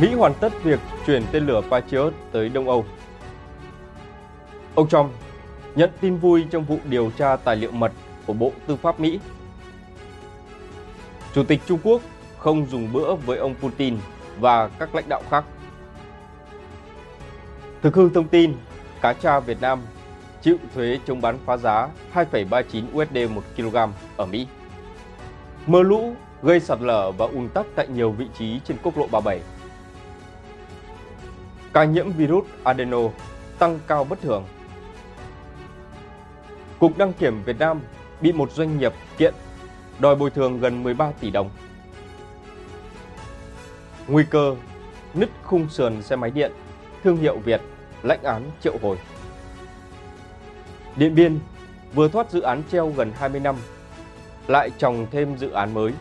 Mỹ hoàn tất việc chuyển tên lửa Patriot tới Đông Âu. Ông Trump nhận tin vui trong vụ điều tra tài liệu mật của Bộ Tư pháp Mỹ. Chủ tịch Trung Quốc không dùng bữa với ông Putin và các lãnh đạo khác. Thực hư thông tin, cá tra Việt Nam chịu thuế chống bán phá giá 2,39 USD 1 kg ở Mỹ. Mưa lũ gây sạt lở và ùn tắc tại nhiều vị trí trên quốc lộ 37 ca nhiễm virus adeno tăng cao bất thường. Cục đăng kiểm Việt Nam bị một doanh nghiệp kiện đòi bồi thường gần 13 tỷ đồng. Nguy cơ nứt khung sườn xe máy điện, thương hiệu Việt lãnh án triệu hồi. Điện Biên vừa thoát dự án treo gần 20 năm, lại trồng thêm dự án mới.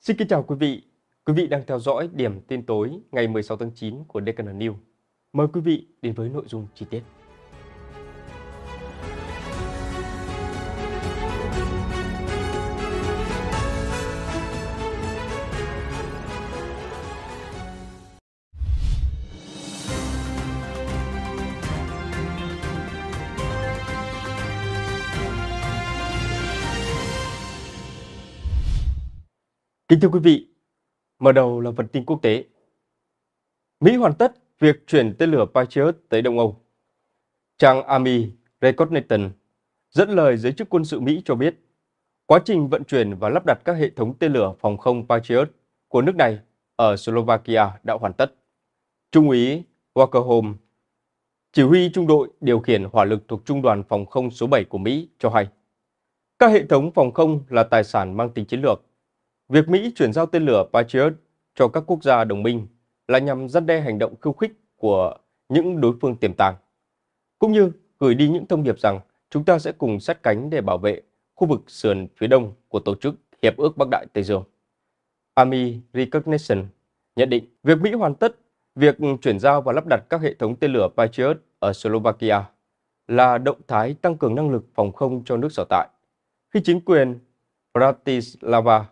Xin kính chào quý vị Quý vị đang theo dõi điểm tin tối ngày 16 tháng 9 của Deccan News. Mời quý vị đến với nội dung chi tiết. Kính thưa quý vị, Mở đầu là phần tin quốc tế. Mỹ hoàn tất việc chuyển tên lửa Patriot tới Đông Âu. Trang Army Reconnaissance dẫn lời giới chức quân sự Mỹ cho biết, quá trình vận chuyển và lắp đặt các hệ thống tên lửa phòng không Patriot của nước này ở Slovakia đã hoàn tất. Trung úy Walker Holmes, chỉ huy trung đội điều khiển hỏa lực thuộc Trung đoàn Phòng không số 7 của Mỹ cho hay, các hệ thống phòng không là tài sản mang tính chiến lược Việc Mỹ chuyển giao tên lửa Patriot cho các quốc gia đồng minh là nhằm răn đe hành động khiêu khích của những đối phương tiềm tàng, cũng như gửi đi những thông điệp rằng chúng ta sẽ cùng sát cánh để bảo vệ khu vực sườn phía đông của tổ chức Hiệp ước Bắc Đại Tây Dương. Army Recognition nhận định việc Mỹ hoàn tất việc chuyển giao và lắp đặt các hệ thống tên lửa Patriot ở Slovakia là động thái tăng cường năng lực phòng không cho nước sở tại. Khi chính quyền Bratislava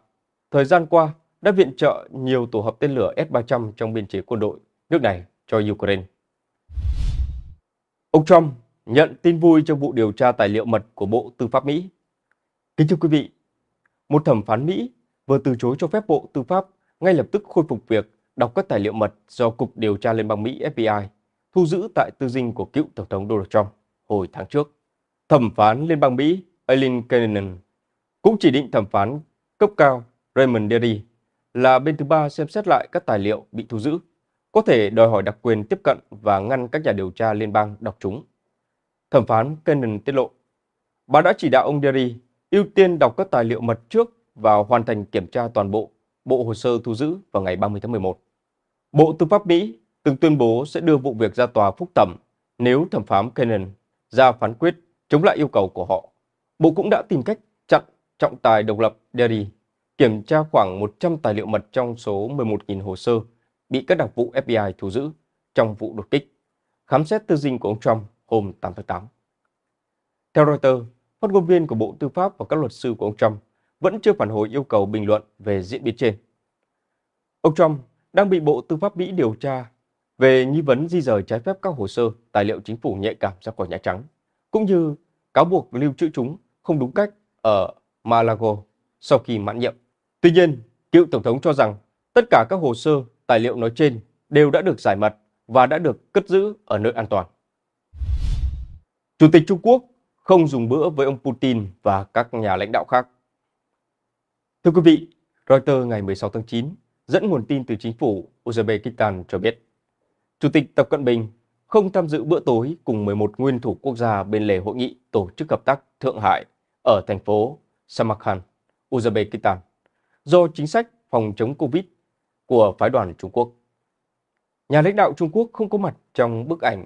thời gian qua đã viện trợ nhiều tổ hợp tên lửa S-300 trong biên chế quân đội nước này cho Ukraine. Ông Trump nhận tin vui trong vụ điều tra tài liệu mật của Bộ Tư pháp Mỹ. Kính thưa quý vị, một thẩm phán Mỹ vừa từ chối cho phép Bộ Tư pháp ngay lập tức khôi phục việc đọc các tài liệu mật do Cục Điều tra Liên bang Mỹ FBI thu giữ tại tư dinh của cựu Tổng thống Donald Trump hồi tháng trước. Thẩm phán Liên bang Mỹ Eileen Cannon cũng chỉ định thẩm phán cấp cao Raymond Derry là bên thứ ba xem xét lại các tài liệu bị thu giữ, có thể đòi hỏi đặc quyền tiếp cận và ngăn các nhà điều tra liên bang đọc chúng. Thẩm phán Cannon tiết lộ, bà đã chỉ đạo ông Derry ưu tiên đọc các tài liệu mật trước và hoàn thành kiểm tra toàn bộ bộ hồ sơ thu giữ vào ngày 30 tháng 11. Bộ Tư pháp Mỹ từng tuyên bố sẽ đưa vụ việc ra tòa phúc thẩm nếu thẩm phán Cannon ra phán quyết chống lại yêu cầu của họ. Bộ cũng đã tìm cách chặn trọng tài độc lập Derry kiểm tra khoảng 100 tài liệu mật trong số 11.000 hồ sơ bị các đặc vụ FBI thu giữ trong vụ đột kích, khám xét tư dinh của ông Trump hôm 8 tháng 8. Theo Reuters, phát ngôn viên của Bộ Tư pháp và các luật sư của ông Trump vẫn chưa phản hồi yêu cầu bình luận về diễn biến trên. Ông Trump đang bị Bộ Tư pháp Mỹ điều tra về nghi vấn di rời trái phép các hồ sơ, tài liệu chính phủ nhạy cảm ra khỏi Nhà Trắng, cũng như cáo buộc lưu trữ chúng không đúng cách ở Malago sau khi mãn nhiệm. Tuy nhiên, cựu Tổng thống cho rằng tất cả các hồ sơ, tài liệu nói trên đều đã được giải mật và đã được cất giữ ở nơi an toàn. Chủ tịch Trung Quốc không dùng bữa với ông Putin và các nhà lãnh đạo khác. Thưa quý vị, Reuters ngày 16 tháng 9 dẫn nguồn tin từ chính phủ Uzbekistan cho biết, Chủ tịch Tập Cận Bình không tham dự bữa tối cùng 11 nguyên thủ quốc gia bên lề hội nghị tổ chức hợp tác Thượng Hải ở thành phố Samarkand, Uzbekistan do chính sách phòng chống Covid của phái đoàn Trung Quốc. Nhà lãnh đạo Trung Quốc không có mặt trong bức ảnh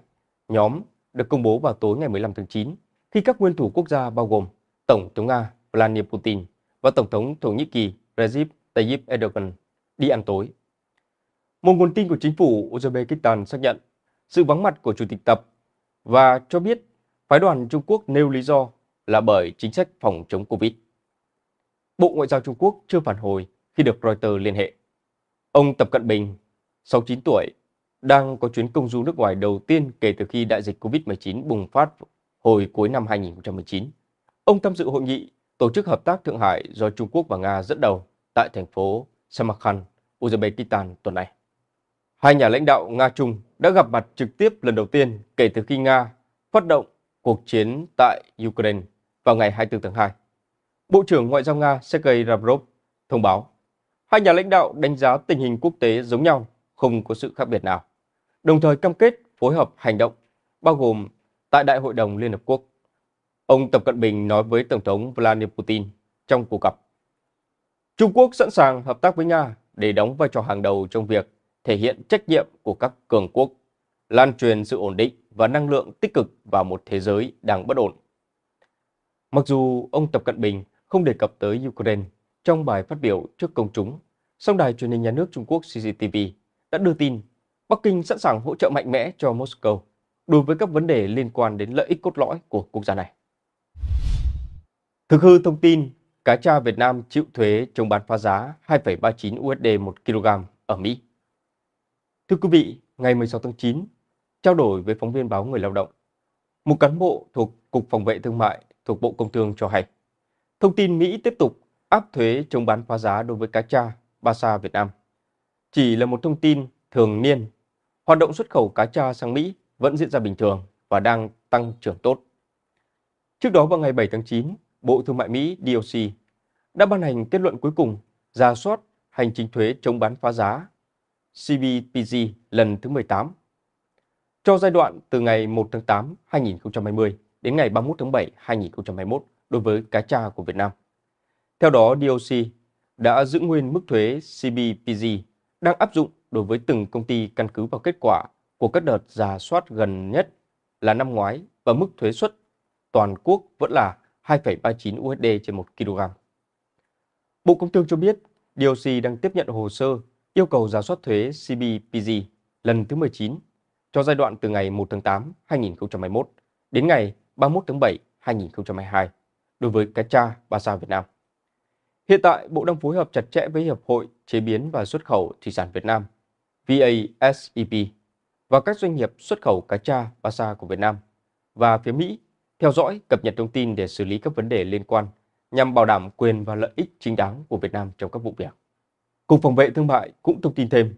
nhóm được công bố vào tối ngày 15 tháng 9 khi các nguyên thủ quốc gia bao gồm Tổng thống Nga Vladimir Putin và Tổng thống Thổ Nhĩ Kỳ Recep Tayyip Erdogan đi ăn tối. Một nguồn tin của chính phủ Uzbekistan xác nhận sự vắng mặt của Chủ tịch Tập và cho biết phái đoàn Trung Quốc nêu lý do là bởi chính sách phòng chống Covid. Bộ Ngoại giao Trung Quốc chưa phản hồi khi được Reuters liên hệ. Ông Tập Cận Bình, 69 tuổi, đang có chuyến công du nước ngoài đầu tiên kể từ khi đại dịch COVID-19 bùng phát hồi cuối năm 2019. Ông tham dự hội nghị Tổ chức Hợp tác Thượng Hải do Trung Quốc và Nga dẫn đầu tại thành phố Samarkand, Uzbekistan tuần này. Hai nhà lãnh đạo Nga-Trung đã gặp mặt trực tiếp lần đầu tiên kể từ khi Nga phát động cuộc chiến tại Ukraine vào ngày 24 tháng 2. Bộ trưởng Ngoại giao Nga Sergei Lavrov thông báo, hai nhà lãnh đạo đánh giá tình hình quốc tế giống nhau, không có sự khác biệt nào, đồng thời cam kết phối hợp hành động, bao gồm tại Đại hội đồng Liên Hợp Quốc. Ông Tập Cận Bình nói với Tổng thống Vladimir Putin trong cuộc gặp. Trung Quốc sẵn sàng hợp tác với Nga để đóng vai trò hàng đầu trong việc thể hiện trách nhiệm của các cường quốc, lan truyền sự ổn định và năng lượng tích cực vào một thế giới đang bất ổn. Mặc dù ông Tập Cận Bình không đề cập tới Ukraine trong bài phát biểu trước công chúng. Song đài truyền hình nhà nước Trung Quốc CCTV đã đưa tin Bắc Kinh sẵn sàng hỗ trợ mạnh mẽ cho Moscow đối với các vấn đề liên quan đến lợi ích cốt lõi của quốc gia này. Thực hư thông tin, cá tra Việt Nam chịu thuế chống bán phá giá 2,39 USD 1 kg ở Mỹ. Thưa quý vị, ngày 16 tháng 9, trao đổi với phóng viên báo Người Lao động, một cán bộ thuộc Cục Phòng vệ Thương mại thuộc Bộ Công Thương cho hay, Thông tin Mỹ tiếp tục áp thuế chống bán phá giá đối với cá tra, ba sa Việt Nam. Chỉ là một thông tin thường niên, hoạt động xuất khẩu cá tra sang Mỹ vẫn diễn ra bình thường và đang tăng trưởng tốt. Trước đó vào ngày 7 tháng 9, Bộ Thương mại Mỹ DOC đã ban hành kết luận cuối cùng ra soát hành chính thuế chống bán phá giá CBPG lần thứ 18 cho giai đoạn từ ngày 1 tháng 8 2020 đến ngày 31 tháng 7 2021 đối với cá tra của Việt Nam. Theo đó, DOC đã giữ nguyên mức thuế CBPG đang áp dụng đối với từng công ty căn cứ vào kết quả của các đợt giả soát gần nhất là năm ngoái và mức thuế suất toàn quốc vẫn là 2,39 USD trên 1 kg. Bộ Công Thương cho biết DOC đang tiếp nhận hồ sơ yêu cầu giả soát thuế CBPG lần thứ 19 cho giai đoạn từ ngày 1 tháng 8 2021 đến ngày 31 tháng 7 2022 đối với cá tra ba sa Việt Nam. Hiện tại, Bộ đang phối hợp chặt chẽ với Hiệp hội Chế biến và Xuất khẩu Thủy sản Việt Nam VASEP và các doanh nghiệp xuất khẩu cá tra ba sa của Việt Nam và phía Mỹ theo dõi, cập nhật thông tin để xử lý các vấn đề liên quan nhằm bảo đảm quyền và lợi ích chính đáng của Việt Nam trong các vụ việc. Cục Phòng vệ Thương mại cũng thông tin thêm,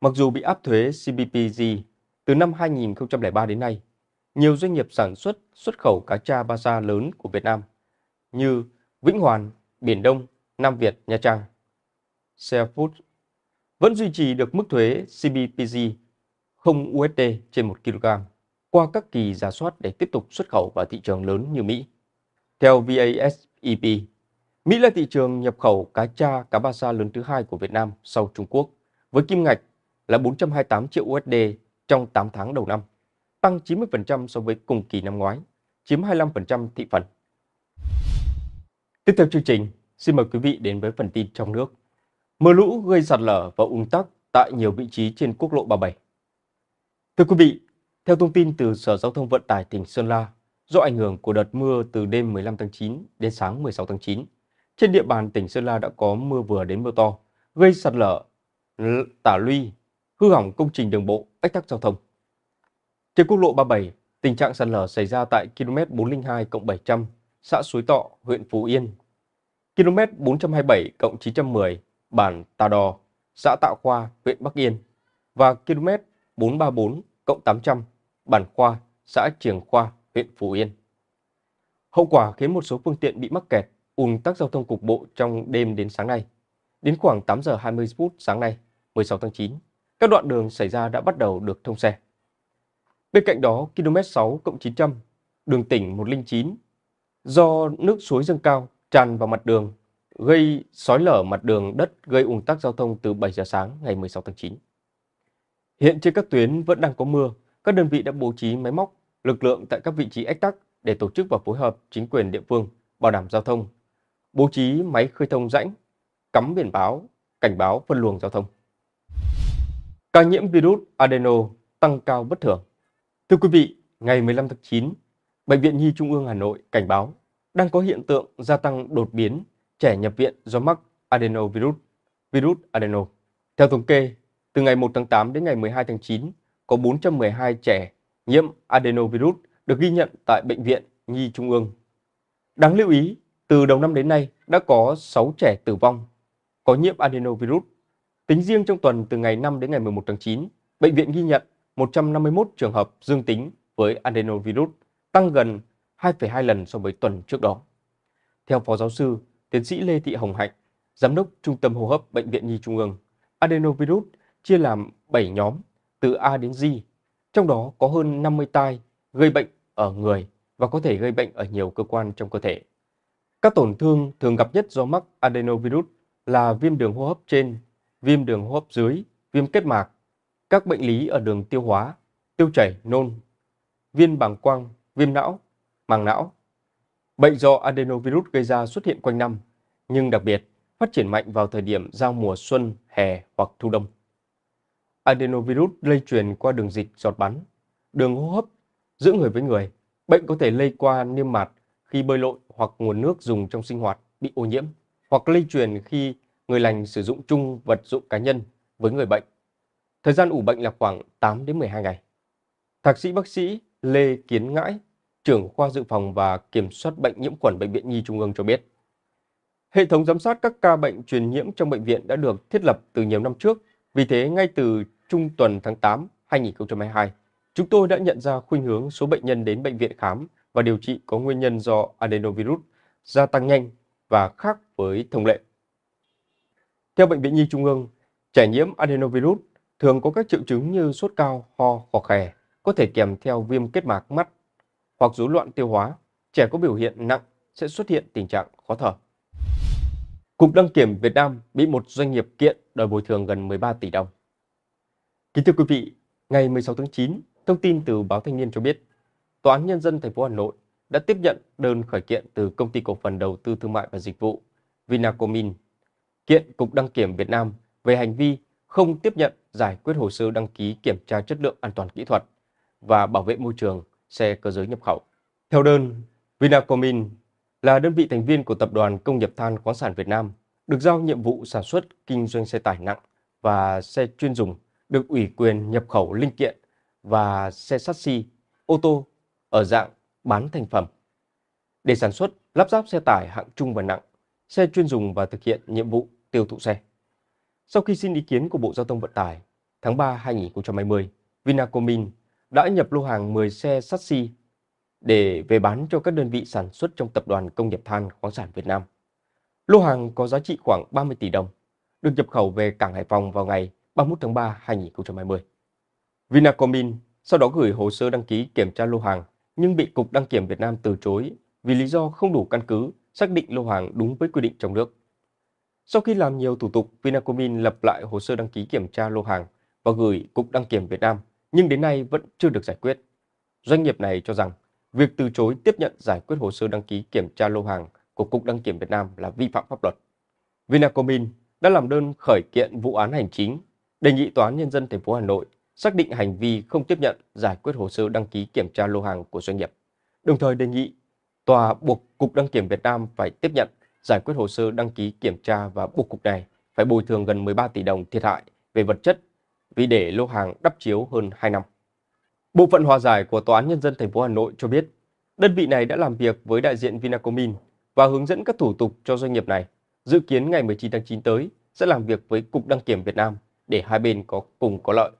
mặc dù bị áp thuế CBPG từ năm 2003 đến nay, nhiều doanh nghiệp sản xuất xuất khẩu cá tra ba sa lớn của Việt Nam như Vĩnh Hoàn, Biển Đông, Nam Việt, Nha Trang. Share Food vẫn duy trì được mức thuế CBPG 0 USD trên 1 kg qua các kỳ giả soát để tiếp tục xuất khẩu vào thị trường lớn như Mỹ. Theo VASEP, Mỹ là thị trường nhập khẩu cá cha, cá ba sa lớn thứ hai của Việt Nam sau Trung Quốc, với kim ngạch là 428 triệu USD trong 8 tháng đầu năm, tăng 90% so với cùng kỳ năm ngoái, chiếm 25% thị phần. Tiếp theo chương trình, xin mời quý vị đến với phần tin trong nước. Mưa lũ gây sạt lở và ùn tắc tại nhiều vị trí trên quốc lộ 37. Thưa quý vị, theo thông tin từ Sở Giao thông Vận tải tỉnh Sơn La, do ảnh hưởng của đợt mưa từ đêm 15 tháng 9 đến sáng 16 tháng 9, trên địa bàn tỉnh Sơn La đã có mưa vừa đến mưa to, gây sạt lở, tả luy, hư hỏng công trình đường bộ, ách tắc giao thông. Trên quốc lộ 37, tình trạng sạt lở xảy ra tại km 402 700 xã Suối Tọ, huyện Phú Yên. Km 427 910, bản Tà Đò, xã Tạo Khoa, huyện Bắc Yên. Và km 434 800, bản Khoa, xã Triềng Khoa, huyện Phú Yên. Hậu quả khiến một số phương tiện bị mắc kẹt, ùn tắc giao thông cục bộ trong đêm đến sáng nay. Đến khoảng 8 giờ 20 phút sáng nay, 16 tháng 9, các đoạn đường xảy ra đã bắt đầu được thông xe. Bên cạnh đó, km 6 900, đường tỉnh 109 do nước suối dâng cao tràn vào mặt đường, gây sói lở mặt đường đất gây ùn tắc giao thông từ 7 giờ sáng ngày 16 tháng 9. Hiện trên các tuyến vẫn đang có mưa, các đơn vị đã bố trí máy móc, lực lượng tại các vị trí ách tắc để tổ chức và phối hợp chính quyền địa phương bảo đảm giao thông, bố trí máy khơi thông rãnh, cắm biển báo, cảnh báo phân luồng giao thông. Ca nhiễm virus adeno tăng cao bất thường. Thưa quý vị, ngày 15 tháng 9, Bệnh viện Nhi Trung ương Hà Nội cảnh báo đang có hiện tượng gia tăng đột biến trẻ nhập viện do mắc adenovirus, virus adeno. Theo thống kê, từ ngày 1 tháng 8 đến ngày 12 tháng 9, có 412 trẻ nhiễm adenovirus được ghi nhận tại Bệnh viện Nhi Trung ương. Đáng lưu ý, từ đầu năm đến nay đã có 6 trẻ tử vong có nhiễm adenovirus. Tính riêng trong tuần từ ngày 5 đến ngày 11 tháng 9, bệnh viện ghi nhận 151 trường hợp dương tính với adenovirus tăng gần 2,2 lần so với tuần trước đó. Theo Phó Giáo sư, Tiến sĩ Lê Thị Hồng Hạnh, Giám đốc Trung tâm Hô hấp Bệnh viện Nhi Trung ương, adenovirus chia làm 7 nhóm từ A đến Z, trong đó có hơn 50 tai gây bệnh ở người và có thể gây bệnh ở nhiều cơ quan trong cơ thể. Các tổn thương thường gặp nhất do mắc adenovirus là viêm đường hô hấp trên, viêm đường hô hấp dưới, viêm kết mạc, các bệnh lý ở đường tiêu hóa, tiêu chảy, nôn, viêm bàng quang, viêm não, màng não. Bệnh do adenovirus gây ra xuất hiện quanh năm, nhưng đặc biệt phát triển mạnh vào thời điểm giao mùa xuân, hè hoặc thu đông. Adenovirus lây truyền qua đường dịch giọt bắn, đường hô hấp, giữa người với người. Bệnh có thể lây qua niêm mạc khi bơi lội hoặc nguồn nước dùng trong sinh hoạt bị ô nhiễm hoặc lây truyền khi người lành sử dụng chung vật dụng cá nhân với người bệnh. Thời gian ủ bệnh là khoảng 8 đến 12 ngày. Thạc sĩ bác sĩ Lê Kiến Ngãi, trưởng khoa dự phòng và kiểm soát bệnh nhiễm khuẩn Bệnh viện Nhi Trung ương cho biết. Hệ thống giám sát các ca bệnh truyền nhiễm trong bệnh viện đã được thiết lập từ nhiều năm trước. Vì thế, ngay từ trung tuần tháng 8, 2022, chúng tôi đã nhận ra khuynh hướng số bệnh nhân đến bệnh viện khám và điều trị có nguyên nhân do adenovirus gia tăng nhanh và khác với thông lệ. Theo Bệnh viện Nhi Trung ương, trẻ nhiễm adenovirus thường có các triệu chứng như sốt cao, ho, hoặc khè, có thể kèm theo viêm kết mạc mắt hoặc rối loạn tiêu hóa. Trẻ có biểu hiện nặng sẽ xuất hiện tình trạng khó thở. Cục đăng kiểm Việt Nam bị một doanh nghiệp kiện đòi bồi thường gần 13 tỷ đồng. Kính thưa quý vị, ngày 16 tháng 9, thông tin từ báo Thanh niên cho biết, Tòa án nhân dân thành phố Hà Nội đã tiếp nhận đơn khởi kiện từ công ty cổ phần đầu tư thương mại và dịch vụ Vinacomin kiện Cục Đăng kiểm Việt Nam về hành vi không tiếp nhận giải quyết hồ sơ đăng ký kiểm tra chất lượng an toàn kỹ thuật và bảo vệ môi trường xe cơ giới nhập khẩu. Theo đơn, Vinacomin là đơn vị thành viên của Tập đoàn Công nghiệp Than khoáng sản Việt Nam, được giao nhiệm vụ sản xuất kinh doanh xe tải nặng và xe chuyên dùng, được ủy quyền nhập khẩu linh kiện và xe sắt xi, ô tô ở dạng bán thành phẩm. Để sản xuất, lắp ráp xe tải hạng trung và nặng, xe chuyên dùng và thực hiện nhiệm vụ tiêu thụ xe. Sau khi xin ý kiến của Bộ Giao thông Vận tải, tháng 3 2020, Vinacomin đã nhập lô hàng 10 xe sắt xi để về bán cho các đơn vị sản xuất trong Tập đoàn Công nghiệp Than khoáng sản Việt Nam. Lô hàng có giá trị khoảng 30 tỷ đồng, được nhập khẩu về cảng Hải Phòng vào ngày 31 tháng 3 năm 2020. Vinacomin sau đó gửi hồ sơ đăng ký kiểm tra lô hàng nhưng bị Cục Đăng kiểm Việt Nam từ chối vì lý do không đủ căn cứ xác định lô hàng đúng với quy định trong nước. Sau khi làm nhiều thủ tục, Vinacomin lập lại hồ sơ đăng ký kiểm tra lô hàng và gửi Cục Đăng kiểm Việt Nam nhưng đến nay vẫn chưa được giải quyết. Doanh nghiệp này cho rằng việc từ chối tiếp nhận giải quyết hồ sơ đăng ký kiểm tra lô hàng của Cục Đăng kiểm Việt Nam là vi phạm pháp luật. Vinacomin đã làm đơn khởi kiện vụ án hành chính, đề nghị Tòa án Nhân dân thành phố Hà Nội xác định hành vi không tiếp nhận giải quyết hồ sơ đăng ký kiểm tra lô hàng của doanh nghiệp, đồng thời đề nghị Tòa buộc Cục Đăng kiểm Việt Nam phải tiếp nhận giải quyết hồ sơ đăng ký kiểm tra và buộc Cục này phải bồi thường gần 13 tỷ đồng thiệt hại về vật chất vì để lô hàng đắp chiếu hơn 2 năm. Bộ phận hòa giải của Tòa án Nhân dân thành phố Hà Nội cho biết, đơn vị này đã làm việc với đại diện Vinacomin và hướng dẫn các thủ tục cho doanh nghiệp này. Dự kiến ngày 19 tháng 9 tới sẽ làm việc với Cục Đăng kiểm Việt Nam để hai bên có cùng có lợi.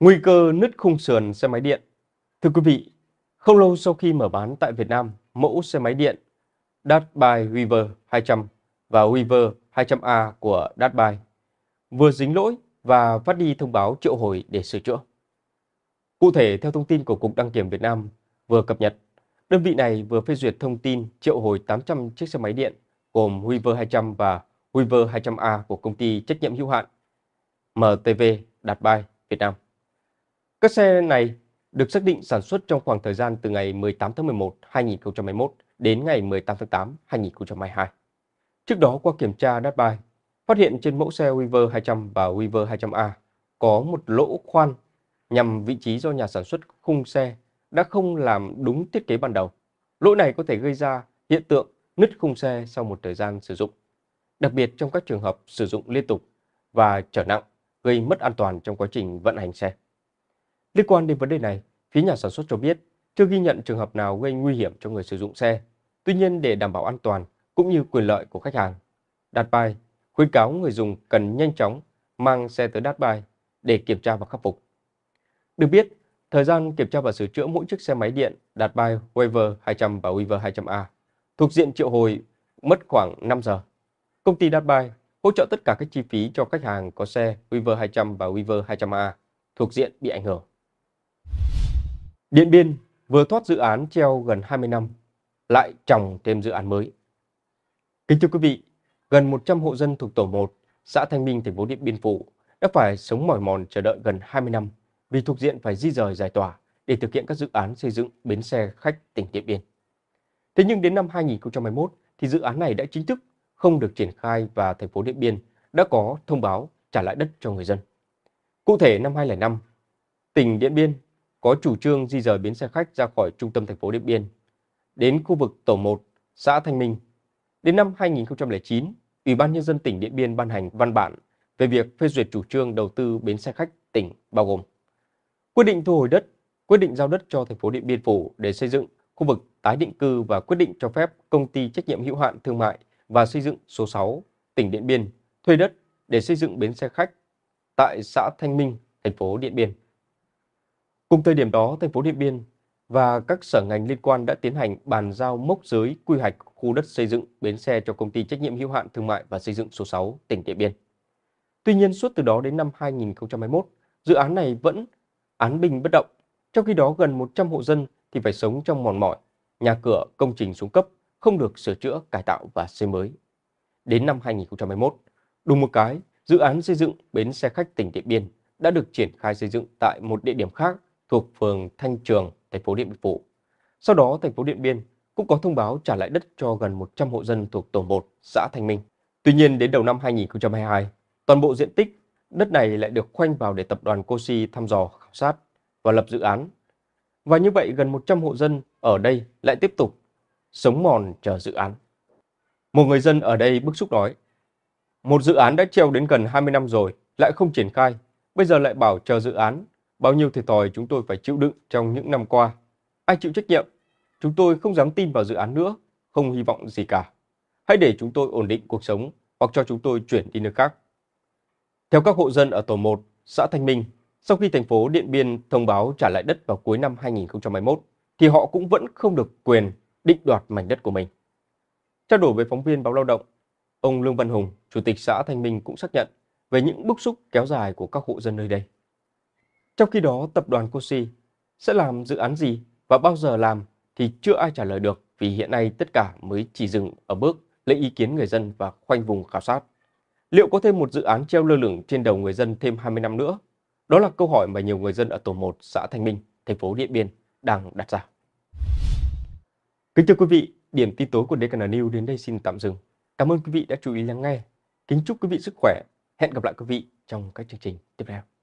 Nguy cơ nứt khung sườn xe máy điện Thưa quý vị, không lâu sau khi mở bán tại Việt Nam, mẫu xe máy điện Datby Weaver 200 và Weaver 200A của Datby vừa dính lỗi và phát đi thông báo triệu hồi để sửa chữa. Cụ thể, theo thông tin của Cục Đăng kiểm Việt Nam vừa cập nhật, đơn vị này vừa phê duyệt thông tin triệu hồi 800 chiếc xe máy điện gồm Huiver 200 và Huiver 200A của công ty trách nhiệm hữu hạn MTV Đạt Bay Việt Nam. Các xe này được xác định sản xuất trong khoảng thời gian từ ngày 18 tháng 11 2021 đến ngày 18 tháng 8 2022. Trước đó qua kiểm tra Đạt Bay, phát hiện trên mẫu xe Weaver 200 và Weaver 200A có một lỗ khoan nhằm vị trí do nhà sản xuất khung xe đã không làm đúng thiết kế ban đầu. Lỗ này có thể gây ra hiện tượng nứt khung xe sau một thời gian sử dụng, đặc biệt trong các trường hợp sử dụng liên tục và trở nặng gây mất an toàn trong quá trình vận hành xe. Liên quan đến vấn đề này, phía nhà sản xuất cho biết chưa ghi nhận trường hợp nào gây nguy hiểm cho người sử dụng xe. Tuy nhiên để đảm bảo an toàn cũng như quyền lợi của khách hàng, đặt bài khuyến cáo người dùng cần nhanh chóng mang xe tới đát bài để kiểm tra và khắc phục. Được biết, thời gian kiểm tra và sửa chữa mỗi chiếc xe máy điện đạt bài Waver 200 và Waver 200A thuộc diện triệu hồi mất khoảng 5 giờ. Công ty đạt bài hỗ trợ tất cả các chi phí cho khách hàng có xe Weaver 200 và Weaver 200A thuộc diện bị ảnh hưởng. Điện Biên vừa thoát dự án treo gần 20 năm, lại trồng thêm dự án mới. Kính thưa quý vị, gần 100 hộ dân thuộc tổ 1, xã Thanh Minh, thành phố Điện Biên Phủ đã phải sống mỏi mòn chờ đợi gần 20 năm vì thuộc diện phải di rời giải tỏa để thực hiện các dự án xây dựng bến xe khách tỉnh Điện Biên. Thế nhưng đến năm 2021 thì dự án này đã chính thức không được triển khai và thành phố Điện Biên đã có thông báo trả lại đất cho người dân. Cụ thể năm 2005, tỉnh Điện Biên có chủ trương di rời bến xe khách ra khỏi trung tâm thành phố Điện Biên đến khu vực tổ 1, xã Thanh Minh, Đến năm 2009, Ủy ban Nhân dân tỉnh Điện Biên ban hành văn bản về việc phê duyệt chủ trương đầu tư bến xe khách tỉnh bao gồm quyết định thu hồi đất, quyết định giao đất cho thành phố Điện Biên Phủ để xây dựng khu vực tái định cư và quyết định cho phép công ty trách nhiệm hữu hạn thương mại và xây dựng số 6 tỉnh Điện Biên thuê đất để xây dựng bến xe khách tại xã Thanh Minh, thành phố Điện Biên. Cùng thời điểm đó, thành phố Điện Biên và các sở ngành liên quan đã tiến hành bàn giao mốc giới quy hoạch khu đất xây dựng bến xe cho công ty trách nhiệm hữu hạn thương mại và xây dựng số 6 tỉnh Điện Biên. Tuy nhiên, suốt từ đó đến năm 2021, dự án này vẫn án bình bất động, trong khi đó gần 100 hộ dân thì phải sống trong mòn mỏi, nhà cửa, công trình xuống cấp, không được sửa chữa, cải tạo và xây mới. Đến năm 2021, đúng một cái, dự án xây dựng bến xe khách tỉnh Điện Biên đã được triển khai xây dựng tại một địa điểm khác thuộc phường Thanh Trường, thành phố Điện Biên Phủ. Sau đó, thành phố Điện Biên cũng có thông báo trả lại đất cho gần 100 hộ dân thuộc tổ 1, xã Thanh Minh. Tuy nhiên, đến đầu năm 2022, toàn bộ diện tích đất này lại được khoanh vào để tập đoàn Cosi thăm dò, khảo sát và lập dự án. Và như vậy, gần 100 hộ dân ở đây lại tiếp tục sống mòn chờ dự án. Một người dân ở đây bức xúc nói, một dự án đã treo đến gần 20 năm rồi, lại không triển khai, bây giờ lại bảo chờ dự án Bao nhiêu thiệt thòi chúng tôi phải chịu đựng trong những năm qua. Ai chịu trách nhiệm? Chúng tôi không dám tin vào dự án nữa, không hy vọng gì cả. Hãy để chúng tôi ổn định cuộc sống hoặc cho chúng tôi chuyển đi nơi khác. Theo các hộ dân ở tổ 1, xã Thanh Minh, sau khi thành phố Điện Biên thông báo trả lại đất vào cuối năm 2021, thì họ cũng vẫn không được quyền định đoạt mảnh đất của mình. Trao đổi với phóng viên báo lao động, ông Lương Văn Hùng, Chủ tịch xã Thanh Minh cũng xác nhận về những bức xúc kéo dài của các hộ dân nơi đây. Trong khi đó, tập đoàn Cosi sẽ làm dự án gì và bao giờ làm thì chưa ai trả lời được vì hiện nay tất cả mới chỉ dừng ở bước lấy ý kiến người dân và khoanh vùng khảo sát. Liệu có thêm một dự án treo lơ lửng trên đầu người dân thêm 20 năm nữa? Đó là câu hỏi mà nhiều người dân ở tổ 1 xã Thanh Minh, thành phố Điện Biên đang đặt ra. Kính thưa quý vị, điểm tin tối của DKN News đến đây xin tạm dừng. Cảm ơn quý vị đã chú ý lắng nghe. Kính chúc quý vị sức khỏe. Hẹn gặp lại quý vị trong các chương trình tiếp theo.